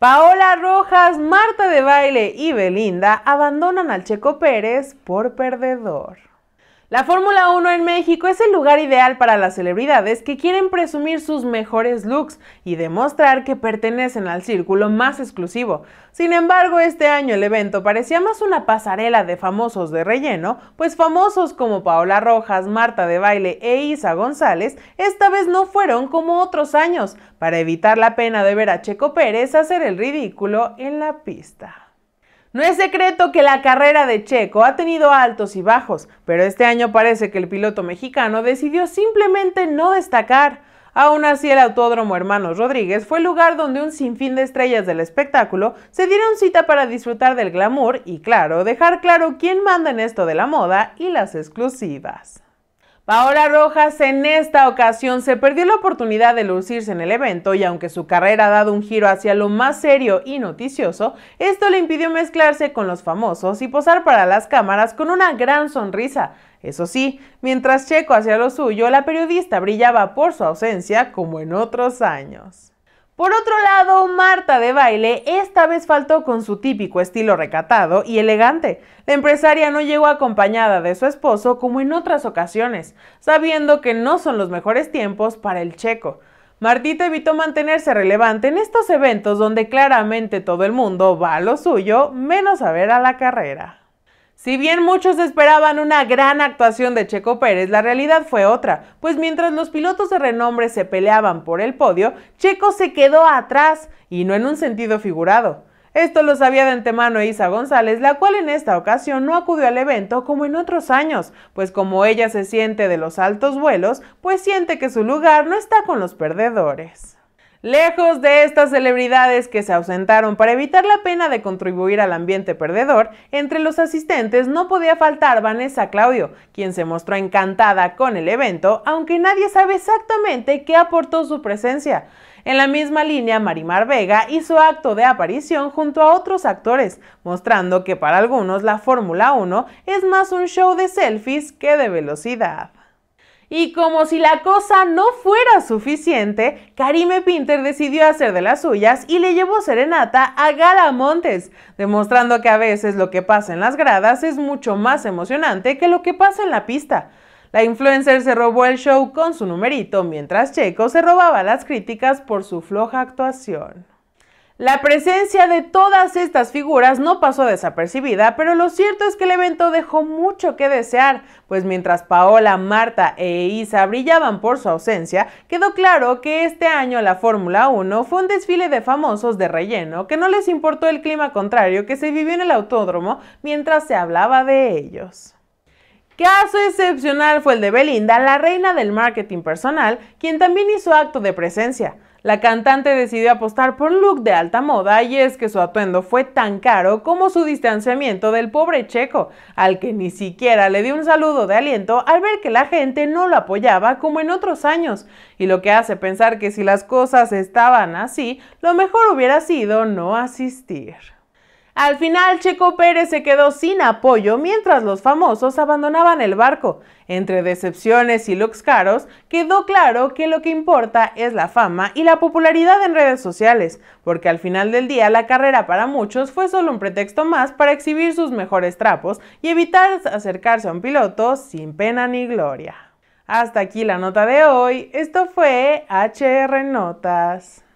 Paola Rojas, Marta de Baile y Belinda abandonan al Checo Pérez por perdedor. La Fórmula 1 en México es el lugar ideal para las celebridades que quieren presumir sus mejores looks y demostrar que pertenecen al círculo más exclusivo. Sin embargo, este año el evento parecía más una pasarela de famosos de relleno, pues famosos como Paola Rojas, Marta de Baile e Isa González esta vez no fueron como otros años, para evitar la pena de ver a Checo Pérez hacer el ridículo en la pista. No es secreto que la carrera de Checo ha tenido altos y bajos, pero este año parece que el piloto mexicano decidió simplemente no destacar. Aún así, el Autódromo Hermanos Rodríguez fue el lugar donde un sinfín de estrellas del espectáculo se dieron cita para disfrutar del glamour y, claro, dejar claro quién manda en esto de la moda y las exclusivas. Paola Rojas en esta ocasión se perdió la oportunidad de lucirse en el evento y aunque su carrera ha dado un giro hacia lo más serio y noticioso, esto le impidió mezclarse con los famosos y posar para las cámaras con una gran sonrisa. Eso sí, mientras Checo hacía lo suyo, la periodista brillaba por su ausencia como en otros años. Por otro lado, de baile esta vez faltó con su típico estilo recatado y elegante. La empresaria no llegó acompañada de su esposo como en otras ocasiones, sabiendo que no son los mejores tiempos para el checo. Martita evitó mantenerse relevante en estos eventos donde claramente todo el mundo va a lo suyo, menos a ver a la carrera. Si bien muchos esperaban una gran actuación de Checo Pérez, la realidad fue otra, pues mientras los pilotos de renombre se peleaban por el podio, Checo se quedó atrás, y no en un sentido figurado. Esto lo sabía de antemano Isa González, la cual en esta ocasión no acudió al evento como en otros años, pues como ella se siente de los altos vuelos, pues siente que su lugar no está con los perdedores. Lejos de estas celebridades que se ausentaron para evitar la pena de contribuir al ambiente perdedor, entre los asistentes no podía faltar Vanessa Claudio, quien se mostró encantada con el evento, aunque nadie sabe exactamente qué aportó su presencia. En la misma línea, Marimar Vega hizo acto de aparición junto a otros actores, mostrando que para algunos la Fórmula 1 es más un show de selfies que de velocidad. Y como si la cosa no fuera suficiente, Karime Pinter decidió hacer de las suyas y le llevó serenata a Gala Montes, demostrando que a veces lo que pasa en las gradas es mucho más emocionante que lo que pasa en la pista. La influencer se robó el show con su numerito, mientras Checo se robaba las críticas por su floja actuación. La presencia de todas estas figuras no pasó desapercibida, pero lo cierto es que el evento dejó mucho que desear, pues mientras Paola, Marta e Isa brillaban por su ausencia, quedó claro que este año la Fórmula 1 fue un desfile de famosos de relleno, que no les importó el clima contrario que se vivió en el autódromo mientras se hablaba de ellos. Caso excepcional fue el de Belinda, la reina del marketing personal, quien también hizo acto de presencia. La cantante decidió apostar por un look de alta moda y es que su atuendo fue tan caro como su distanciamiento del pobre checo, al que ni siquiera le dio un saludo de aliento al ver que la gente no lo apoyaba como en otros años, y lo que hace pensar que si las cosas estaban así, lo mejor hubiera sido no asistir. Al final, Checo Pérez se quedó sin apoyo mientras los famosos abandonaban el barco. Entre decepciones y looks caros, quedó claro que lo que importa es la fama y la popularidad en redes sociales, porque al final del día la carrera para muchos fue solo un pretexto más para exhibir sus mejores trapos y evitar acercarse a un piloto sin pena ni gloria. Hasta aquí la nota de hoy. Esto fue HR Notas.